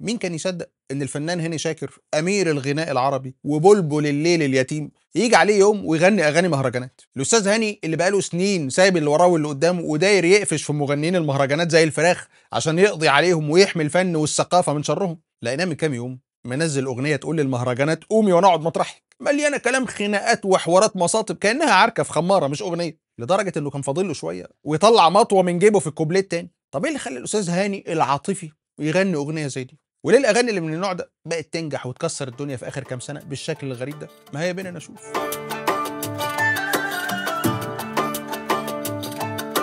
مين كان يصدق ان الفنان هاني شاكر امير الغناء العربي وبلبل الليل اليتيم يجي عليه يوم ويغني اغاني مهرجانات الاستاذ هاني اللي بقاله سنين سايب اللي وراه واللي قدامه وداير يقفش في مغنيين المهرجانات زي الفراخ عشان يقضي عليهم ويحمي الفن والثقافه من شرهم لقيناه من كام يوم منزل اغنيه تقول للمهرجانات قومي وانا اقعد مطرحك مليانه كلام خناقات وحوارات مصاطب كانها عركه في خماره مش اغنيه لدرجه انه كان فاضل له شويه ويطلع مطوه من جيبه في الكوبليه الثاني طب ايه اللي خلى الاستاذ هاني العاطفي يغني اغنيه زي دي وليه الاغاني اللي من النوع ده بقت تنجح وتكسر الدنيا في اخر كام سنه بالشكل الغريب ده ما هي بينا نشوف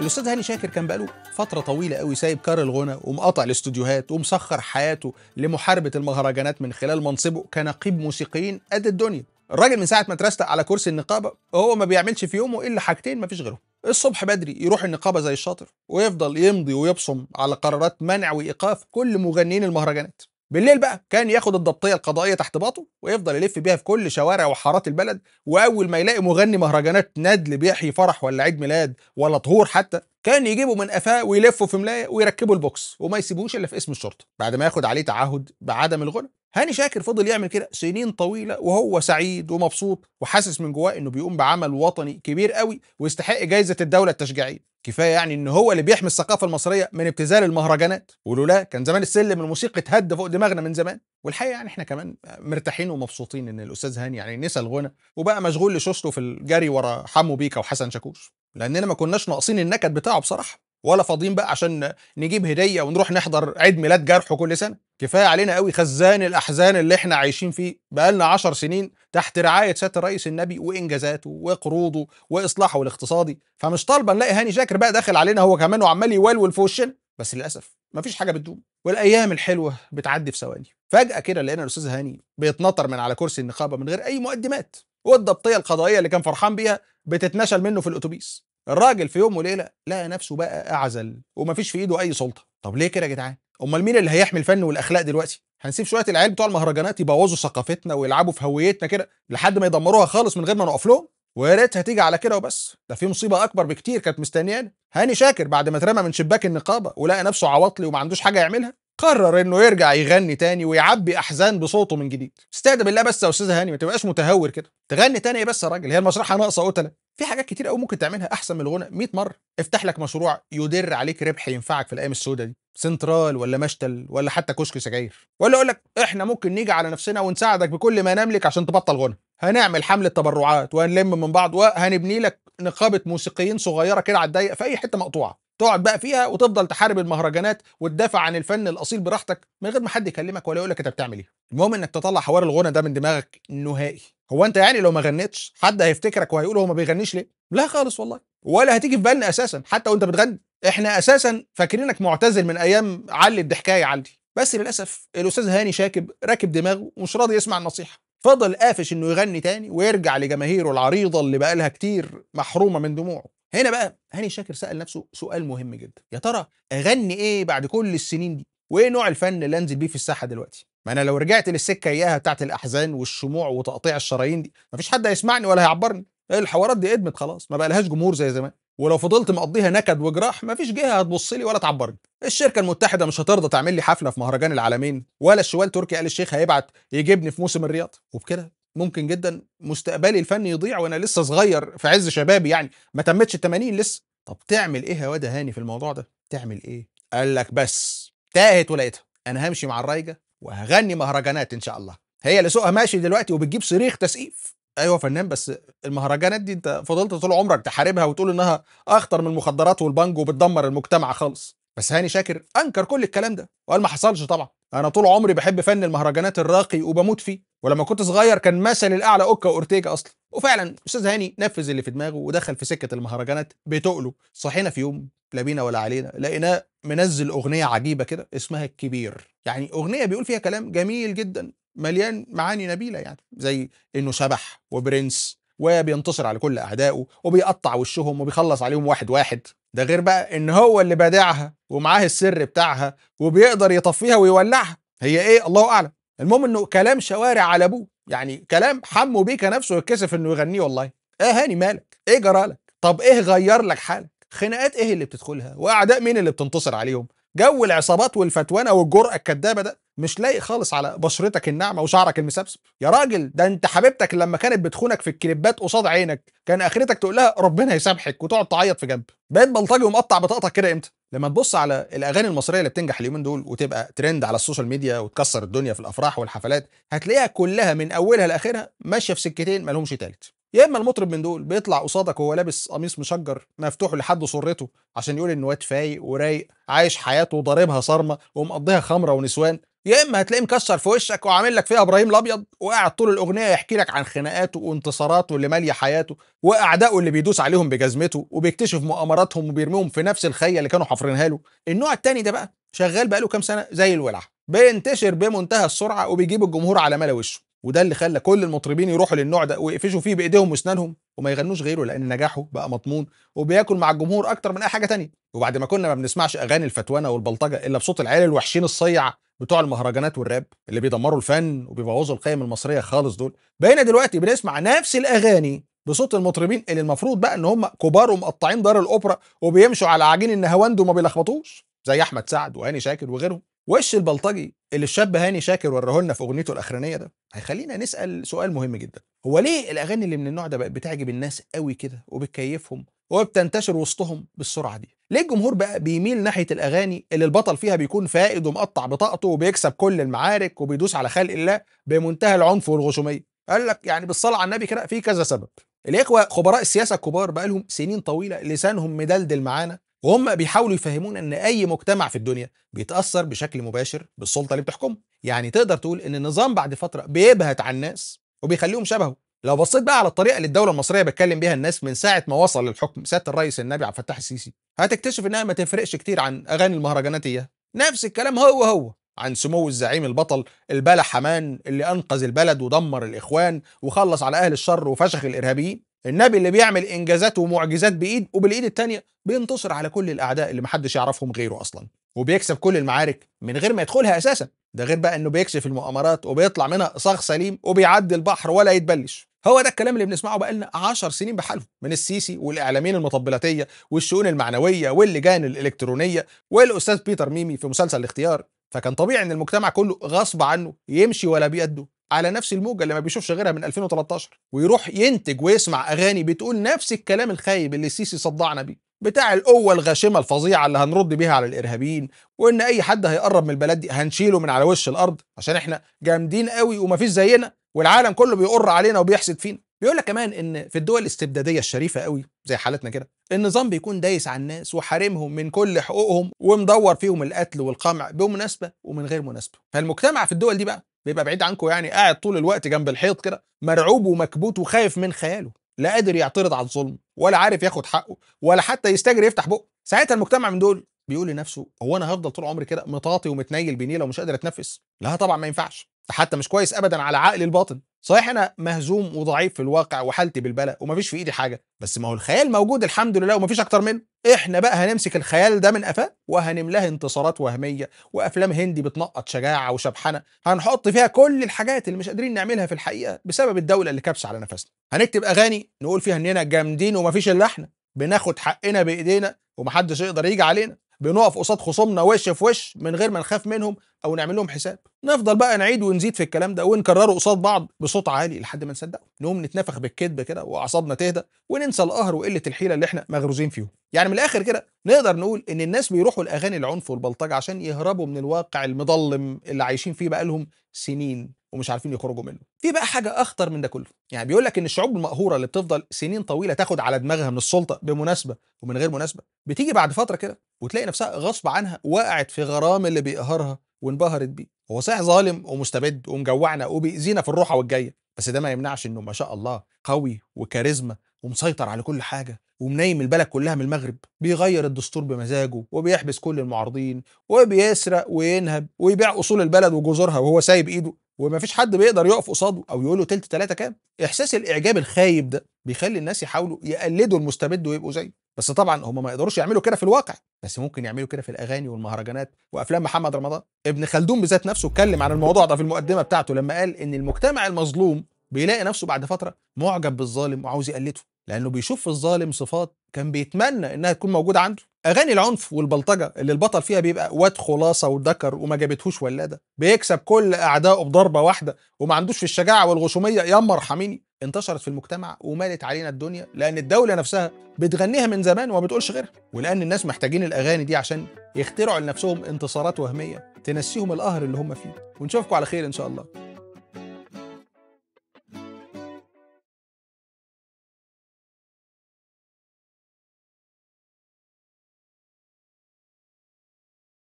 الاستاذ هاني شاكر كان بقاله فتره طويله قوي سايب كار الغنى ومقاطع الاستوديوهات ومسخر حياته لمحاربه المهرجانات من خلال منصبه كنقيب موسيقيين قد الدنيا الراجل من ساعه ما اترستق على كرسي النقابه هو ما بيعملش في يومه الا حاجتين ما فيش غيرهم الصبح بدري يروح النقابه زي الشاطر ويفضل يمضي ويبصم على قرارات منع وايقاف كل مغنيين المهرجانات بالليل بقى كان ياخد الضبطيه القضائيه تحت باطه ويفضل يلف بيها في كل شوارع وحارات البلد واول ما يلاقي مغني مهرجانات ندل بيحيي فرح ولا عيد ميلاد ولا طهور حتى كان يجيبه من قفاه ويلفه في ملايه ويركبه البوكس وما يسيبوش الا في اسم الشرطه بعد ما ياخد عليه تعهد بعدم الغنى هاني شاكر فضل يعمل كده سنين طويله وهو سعيد ومبسوط وحاسس من جواه انه بيقوم بعمل وطني كبير قوي ويستحق جائزه الدوله التشجيعيه كفايه يعني ان هو اللي بيحمي الثقافه المصريه من ابتذال المهرجانات ولولا كان زمان السلم الموسيقي اتهد فوق دماغنا من زمان والحقيقه يعني احنا كمان مرتاحين ومبسوطين ان الاستاذ هاني يعني نسى الغنى وبقى مشغول لشوشته في الجري ورا حمو بيكا وحسن شاكوش لاننا ما كناش ناقصين النكد بتاعه بصراحه ولا فاضيين بقى عشان نجيب هديه ونروح نحضر عيد ميلاد جرحه كل سنه كفايه علينا قوي خزان الاحزان اللي احنا عايشين فيه بقالنا 10 سنين تحت رعايه سياده الرئيس النبي وانجازاته وقروضه واصلاحه الاقتصادي فمش طالبه نلاقي هاني شاكر بقى داخل علينا هو كمان وعمال يولول في وشنا بس للاسف مفيش حاجه بتدوم والايام الحلوه بتعدي في ثواني فجاه كده لقينا الاستاذ هاني بيتنطر من على كرسي النقابه من غير اي مقدمات والضبطيه القضائيه اللي كان فرحان بيها بتتنشل منه في الاتوبيس الراجل في يوم وليله لقى نفسه بقى اعزل ومفيش في ايده اي سلطه طب ليه كده يا جدعان امال مين اللي هيحمي الفن والاخلاق دلوقتي هنسيب شويه العيال بتوع المهرجانات يبوظوا ثقافتنا ويلعبوا في هويتنا كده لحد ما يدمروها خالص من غير ما نقف لهم ويا ريت هتيجي على كده وبس ده في مصيبه اكبر بكتير كانت مستنيانا هاني شاكر بعد ما اترمى من شباك النقابه ولقى نفسه عواطلي وما عندوش حاجه يعملها قرر انه يرجع يغني تاني ويعبي احزان بصوته من جديد استهدى بالله بس يا استاذ هاني ما تبقاش متهور كده تغني تاني إيه بس يا راجل هي المسرحه ناقصه قتله في حاجات كتير قوي ممكن تعملها احسن من الغنى 100 مره افتح لك مشروع يدر عليك ربح ينفعك في الايام السوداء دي سنترال ولا مشتل ولا حتى كشك سجاير ولا اقول لك احنا ممكن نيجي على نفسنا ونساعدك بكل ما نملك عشان تبطل غنى هنعمل حمله تبرعات وهنلم من بعض وهنبني لك نقابه موسيقيين صغيره كده على الضيق في اي حته مقطوعه تقعد بقى فيها وتفضل تحارب المهرجانات وتدافع عن الفن الاصيل براحتك من غير ما حد يكلمك ولا يقول لك انت بتعمل ايه المهم انك تطلع حوار الغنى ده من دماغك نهائي هو انت يعني لو ما غنيتش حد هيفتكرك وهيقول هو ما بيغنيش ليه لا خالص والله ولا هتيجي في بالنا اساسا حتى وانت بتغني احنا اساسا فاكرينك معتزل من ايام علي الضحكايه علي بس للاسف الاستاذ هاني شاكب راكب دماغه ومش راضي يسمع النصيحه فضل قافش انه يغني تاني ويرجع لجماهيره العريضه اللي بقالها كتير محرومه من دموعه هنا بقى هاني شاكر سال نفسه سؤال مهم جدا يا ترى اغني ايه بعد كل السنين دي وايه نوع الفن اللي انزل بيه في الساحه دلوقتي ما انا لو رجعت للسكه اياها بتاعت الاحزان والشموع وتقطيع الشرايين دي مفيش حد هيسمعني ولا هيعبرني إيه الحوارات دي ادمت خلاص ما بقى لهاش جمهور زي زمان ولو فضلت مقضيها نكد وجراح مفيش جهه هتبص لي ولا تعبرني الشركه المتحده مش هترضى تعمل لي حفله في مهرجان العالمين ولا الشوال تركي ال الشيخ هيبعت يجيبني في موسم الرياض وبكده ممكن جدا مستقبلي الفني يضيع وانا لسه صغير في عز شبابي يعني ما تمتش ال 80 لسه طب تعمل ايه يا واد هاني في الموضوع ده تعمل ايه قال لك بس تاهت ولقيتها انا همشي مع الرايجه وهغني مهرجانات ان شاء الله هي اللي سوقها ماشي دلوقتي وبتجيب صريخ تسقيف ايوه فنان بس المهرجانات دي انت فضلت طول عمرك تحاربها وتقول انها اخطر من المخدرات والبنج وبتدمر المجتمع خالص بس هاني شاكر انكر كل الكلام ده وقال ما حصلش طبعا انا طول عمري بحب فن المهرجانات الراقي وبموت فيه ولما كنت صغير كان مثل الاعلى اوكا اورتيجا اصلا وفعلا استاذ هاني نفذ اللي في دماغه ودخل في سكه المهرجانات بتقله صحينا في يوم لا بينا ولا علينا لقيناه منزل اغنيه عجيبه كده اسمها الكبير يعني اغنيه بيقول فيها كلام جميل جدا مليان معاني نبيله يعني زي انه سبح وبرنس وبينتصر على كل اعدائه وبيقطع وشهم وبيخلص عليهم واحد واحد ده غير بقى ان هو اللي بادعها ومعاه السر بتاعها وبيقدر يطفيها ويولعها هي ايه الله اعلم المهم انه كلام شوارع على ابوه يعني كلام حمو بيكا نفسه يتكسف انه يغنيه والله ايه هاني مالك ايه جرالك طب ايه غير لك حالك خناقات ايه اللي بتدخلها واعداء مين اللي بتنتصر عليهم جو العصابات والفتوانه والجرأه الكدابه ده مش لايق خالص على بشرتك الناعمه وشعرك المسبسب يا راجل ده انت حبيبتك لما كانت بتخونك في الكليبات قصاد عينك كان اخرتك تقول لها ربنا يسامحك وتقعد تعيط في جنب بقيت بلطجي ومقطع بطاقتك كده امتى لما تبص على الاغاني المصريه اللي بتنجح اليومين دول وتبقى ترند على السوشيال ميديا وتكسر الدنيا في الافراح والحفلات هتلاقيها كلها من اولها لاخرها ماشيه في سكتين مالهمش تالت يا اما المطرب من دول بيطلع قصادك وهو لابس قميص مشجر مفتوح لحد صورته عشان يقول ان واد فايق ورايق عايش حياته وضاربها صارمه ومقضيها خمره ونسوان يا اما هتلاقيه مكسر في وشك وعامل لك فيها ابراهيم الابيض وقاعد طول الاغنيه يحكي لك عن خناقاته وانتصاراته اللي ماليه حياته واعدائه اللي بيدوس عليهم بجزمته وبيكتشف مؤامراتهم وبيرميهم في نفس الخيه اللي كانوا حافرينها له النوع الثاني ده بقى شغال بقاله كام سنه زي الولع بينتشر بمنتهى السرعه وبيجيب الجمهور على ملا وشه وده اللي خلى كل المطربين يروحوا للنوع ده ويقفشوا فيه بايديهم واسنانهم وما يغنوش غيره لان نجاحه بقى مضمون وبياكل مع الجمهور اكتر من اي حاجه تانية وبعد ما كنا ما بنسمعش اغاني الفتوانه والبلطجه الا بصوت العيال الوحشين الصيع بتوع المهرجانات والراب اللي بيدمروا الفن وبيبوظوا القيم المصريه خالص دول بقينا دلوقتي بنسمع نفس الاغاني بصوت المطربين اللي المفروض بقى ان هم كبار ومقطعين دار الاوبرا وبيمشوا على عجين النهواند وما بيلخبطوش زي احمد سعد وهاني شاكر وغيرهم وش البلطجي اللي الشاب هاني شاكر وراه لنا في اغنيته الاخرانيه ده هيخلينا نسال سؤال مهم جدا هو ليه الاغاني اللي من النوع ده بقت بتعجب الناس قوي كده وبتكيفهم وبتنتشر وسطهم بالسرعه دي ليه الجمهور بقى بيميل ناحيه الاغاني اللي البطل فيها بيكون فائد ومقطع بطاقته وبيكسب كل المعارك وبيدوس على خلق الله بمنتهى العنف والغشوميه قال لك يعني بالصلاه على النبي كده في كذا سبب الاخوه خبراء السياسه الكبار بقى لهم سنين طويله لسانهم مدلدل معانا وهم بيحاولوا يفهمونا ان اي مجتمع في الدنيا بيتاثر بشكل مباشر بالسلطه اللي بتحكمه يعني تقدر تقول ان النظام بعد فتره بيبهت على الناس وبيخليهم شبهه لو بصيت بقى على الطريقه اللي الدوله المصريه بتكلم بيها الناس من ساعه ما وصل للحكم سياده الرئيس النبي عبد الفتاح السيسي هتكتشف انها ما تفرقش كتير عن اغاني المهرجانات هي نفس الكلام هو هو عن سمو الزعيم البطل البلا حمان اللي انقذ البلد ودمر الاخوان وخلص على اهل الشر وفشخ الارهابيين النبي اللي بيعمل انجازات ومعجزات بايد وبالايد الثانيه بينتصر على كل الاعداء اللي محدش يعرفهم غيره اصلا وبيكسب كل المعارك من غير ما يدخلها اساسا ده غير بقى انه بيكشف المؤامرات وبيطلع منها صاغ سليم وبيعدي البحر ولا يتبلش هو ده الكلام اللي بنسمعه بقالنا 10 سنين بحاله من السيسي والاعلاميين المطبلاتيه والشؤون المعنويه واللجان الالكترونيه والاستاذ بيتر ميمي في مسلسل الاختيار فكان طبيعي ان المجتمع كله غصب عنه يمشي ولا بيده على نفس الموجه اللي ما بيشوفش غيرها من 2013 ويروح ينتج ويسمع اغاني بتقول نفس الكلام الخايب اللي السيسي صدعنا بيه بتاع القوه الغاشمه الفظيعه اللي هنرد بيها على الارهابيين وان اي حد هيقرب من البلد دي هنشيله من على وش الارض عشان احنا جامدين قوي ومفيش زينا والعالم كله بيقر علينا وبيحسد فينا بيقول لك كمان ان في الدول الاستبداديه الشريفه قوي زي حالتنا كده النظام بيكون دايس على الناس وحارمهم من كل حقوقهم ومدور فيهم القتل والقمع بمناسبه ومن غير مناسبه فالمجتمع في الدول دي بقى بيبقى بعيد عنكم يعني قاعد طول الوقت جنب الحيط كده مرعوب ومكبوت وخايف من خياله لا قادر يعترض على الظلم ولا عارف ياخد حقه ولا حتى يستجري يفتح بقه ساعتها المجتمع من دول بيقول لنفسه هو انا هفضل طول عمري كده مطاطي ومتنيل بنيله ومش قادر اتنفس لا طبعا ما ينفعش حتى مش كويس ابدا على عقل الباطن صحيح انا مهزوم وضعيف في الواقع وحالتي بالبلاء ومفيش في ايدي حاجه بس ما هو الخيال موجود الحمد لله ومفيش اكتر منه احنا بقى هنمسك الخيال ده من قفاه وهنملاه انتصارات وهميه وافلام هندي بتنقط شجاعه وشبحنه هنحط فيها كل الحاجات اللي مش قادرين نعملها في الحقيقه بسبب الدوله اللي كبسه على نفسنا هنكتب اغاني نقول فيها اننا جامدين ومفيش الا احنا بناخد حقنا بايدينا ومحدش يقدر يجي علينا بنقف قصاد خصومنا وش في وش من غير ما نخاف منهم او نعمل لهم حساب نفضل بقى نعيد ونزيد في الكلام ده ونكرره قصاد بعض بصوت عالي لحد ما نصدقه نقوم نتنفخ بالكذب كده واعصابنا تهدى وننسى القهر وقله الحيله اللي احنا مغروزين فيهم يعني من الاخر كده نقدر نقول ان الناس بيروحوا لاغاني العنف والبلطجه عشان يهربوا من الواقع المظلم اللي عايشين فيه بقالهم سنين ومش عارفين يخرجوا منه في بقى حاجه اخطر من ده كله يعني بيقول لك ان الشعوب المقهوره اللي بتفضل سنين طويله تاخد على دماغها من السلطه بمناسبه ومن غير مناسبه بتيجي بعد فتره كده وتلاقي نفسها غصب عنها وقعت في غرام اللي بيقهرها وانبهرت بيه هو صحيح ظالم ومستبد ومجوعنا وبيأذينا في الروحه والجايه بس ده ما يمنعش انه ما شاء الله قوي وكاريزما ومسيطر على كل حاجه ومنايم البلد كلها من المغرب بيغير الدستور بمزاجه وبيحبس كل المعارضين وبيسرق وينهب ويبيع اصول البلد وجذورها وهو سايب ايده ومفيش حد بيقدر يقف قصاده او يقول له تلت تلاته كام احساس الاعجاب الخايب ده بيخلي الناس يحاولوا يقلدوا المستبد ويبقوا زيه بس طبعا هم ما يقدروش يعملوا كده في الواقع بس ممكن يعملوا كده في الاغاني والمهرجانات وافلام محمد رمضان ابن خلدون بذات نفسه اتكلم عن الموضوع ده في المقدمه بتاعته لما قال ان المجتمع المظلوم بيلاقي نفسه بعد فتره معجب بالظالم وعاوز يقلده لانه بيشوف في الظالم صفات كان بيتمنى انها تكون موجوده عنده اغاني العنف والبلطجه اللي البطل فيها بيبقى واد خلاصه وذكر وما جابتهوش ولاده بيكسب كل اعدائه بضربه واحده وما عندوش في الشجاعه والغشوميه ياما ارحميني انتشرت في المجتمع ومالت علينا الدنيا لان الدوله نفسها بتغنيها من زمان وما بتقولش غيرها ولان الناس محتاجين الاغاني دي عشان يخترعوا لنفسهم انتصارات وهميه تنسيهم القهر اللي هم فيه ونشوفكم على خير ان شاء الله